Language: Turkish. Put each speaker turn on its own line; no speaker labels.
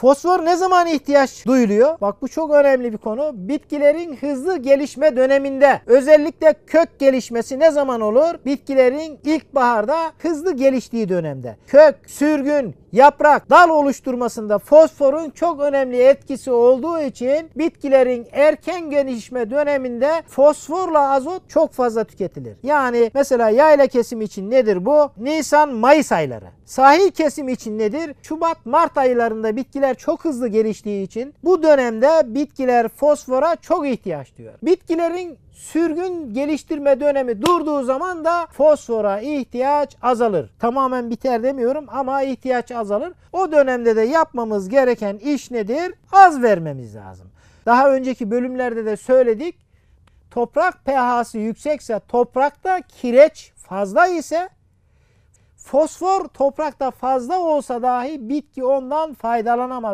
Fosfor ne zaman ihtiyaç duyuluyor? Bak bu çok önemli bir konu. Bitkilerin hızlı gelişme döneminde özellikle kök gelişmesi ne zaman olur? Bitkilerin ilkbaharda hızlı geliştiği dönemde. Kök, sürgün, yaprak, dal oluşturmasında fosforun çok önemli etkisi olduğu için bitkilerin erken gelişme döneminde fosforla azot çok fazla tüketilir. Yani mesela yayla kesim için nedir bu? Nisan-Mayıs ayları. Sahil kesim için nedir? Şubat-Mart aylarında bitkiler bitkiler çok hızlı geliştiği için bu dönemde bitkiler fosfora çok ihtiyaç duyuyor. Bitkilerin sürgün geliştirme dönemi durduğu zaman da fosfora ihtiyaç azalır. Tamamen biter demiyorum ama ihtiyaç azalır. O dönemde de yapmamız gereken iş nedir? Az vermemiz lazım. Daha önceki bölümlerde de söyledik. Toprak pH'si yüksekse toprakta kireç fazla ise Fosfor toprakta fazla olsa dahi bitki ondan faydalanamaz.